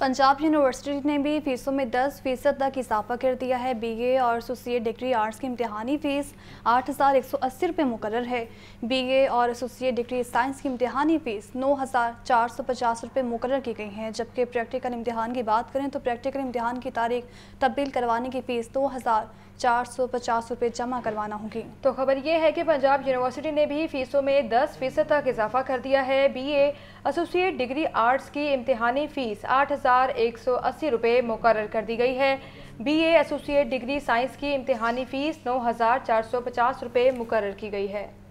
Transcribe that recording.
Punjab university ने भी फीसों में 10 फीसद तक इजाफा कर दिया है बीए और एसोसिएट डिग्री आर्ट्स की इम्तहानी फ़ीस आठ हज़ार एक सौ अस्सी रुपये मुकर है बीए और एसोसिएट डिग्री साइंस की इम्तहानी फ़ीस नौ हज़ार चार सौ पचास रुपये मुकर की गई हैं जबकि प्रैक्टिकल इम्तहान की बात करें तो प्रैक्टिकल इम्तहान की तारीख तब्दील करवाने की फ़ीस दो हज़ार चार सौ पचास रुपये जमा करवाना होगी तो खबर ये है कि पंजाब यूनिवर्सिटी ने भी फीसों में दस फीसद तक इजाफा कर दिया है बी एसोसिएट डिग्री आर्ट्स की इम्तहानी फ़ीस आठ हज़ार एक सौ अस्सी रुपये मुकर कर दी गई है बी एसोसिएट डिग्री साइंस की इम्तहानी फ़ीस नौ हज़ार चार सौ पचास रुपये मुकर की गई है